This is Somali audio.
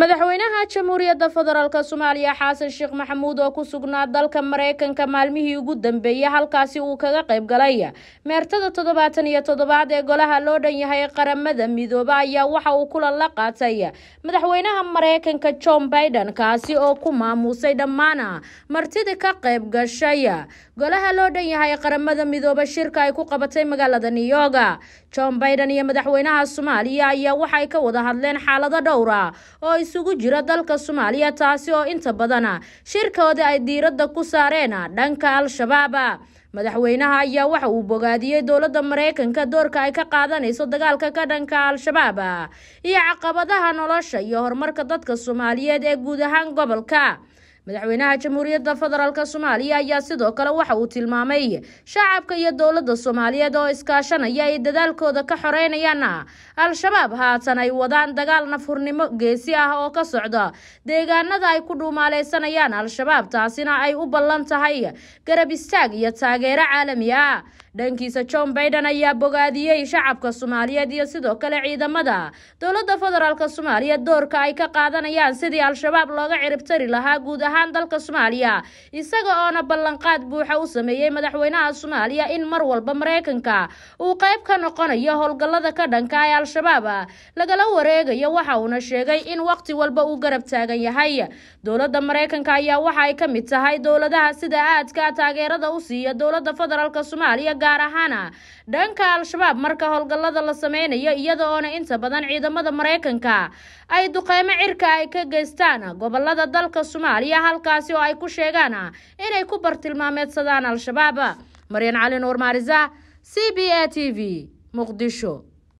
madaxweynaha jamhuuriyadda federaalk soomaaliya xasan sheekh maxamuud oo ku sugnaa dalka maraykanka maalmihii ugu dambeeyey halkaasi uu kaga qayb galay meertada toddobaatan iyo toddobaad ee golaha loo dhan yahay qaramada midoobe ayaa waxa uu kulan la qaatay madaxweynaha maraykanka john biden kaasi oo ku maamuusay dhammaan martida ka qayb gashay golaha loo dhan yahay qaramada midoobe shirka ay ku qabatay magaalada new york john biden iyo madaxweynaha soomaaliya ayaa waxay ka wada hadleen xaalado dhowra ah oo isugu jira dalka soomaaliya taasi oo inta badana shirkooda ay diiradda ku saareen dhanka al-shabaab madaxweynaha ayaa waxa uu bogaadiyey dowladda maraykanka doorka ay ka qaadanayso dagaalka ka dhanka al-shabaab iyo caqabadaha nolosha iyo horumarka dadka soomaaliyeed ee guud ahaan gobolka madaxweynaha jamhuuriyadda federaalk soomaaliya ayaa sidoo kale waxa uu tilmaamay shacabka iyo dowladda soomaaliyeed oo iskaashanaya ay dadaalkooda ka xoreynayaan al-shabaab haatan ay wadaan dagaal nafhurnimo geesi ah oo ka socda deegaanada ay ku dhuumaaleysanayaan al-shabaab taasina ay u ballan tahay garab istaag iyo taageero caalami ah dhankiisa john baiden ayaa bogaadiyey shacabka soomaaliyeed iyo sidoo kale ciidamada dowladda federaalk soomaaliya doorka ay ka qaadanayaan sidii al-shabaab looga ciribtari lahaa guud ahaan dalka soomaaliya isaga oona ballanqaad buuxa u sameeyey madaxweynaha soomaaliya in mar walba mareykanka uu qayb ka noqonayo howlgallada ka dhanka ee al-shabaab lagala wareegayo waxa uuna sheegay in waqti walba uu garab taagan yahay dowladda mareykanka ayaa waxa ay ka mid tahay dowladaha sida aadka taageerada u siiya dowladda federaalk soomaaliya gaar ahaana dhanka al-shabaab marka howlgallada la sameynayo iyada oona inta badan ciidamada maraykanka ay duqeymo cirka ay ka geystaan gobollada dalka soomaaliya halkaasi oo ay ku sheegaan inay ku bartilmaameedsadaan al-shabaab maryan cali nuur maarisa c b a t v muqdisho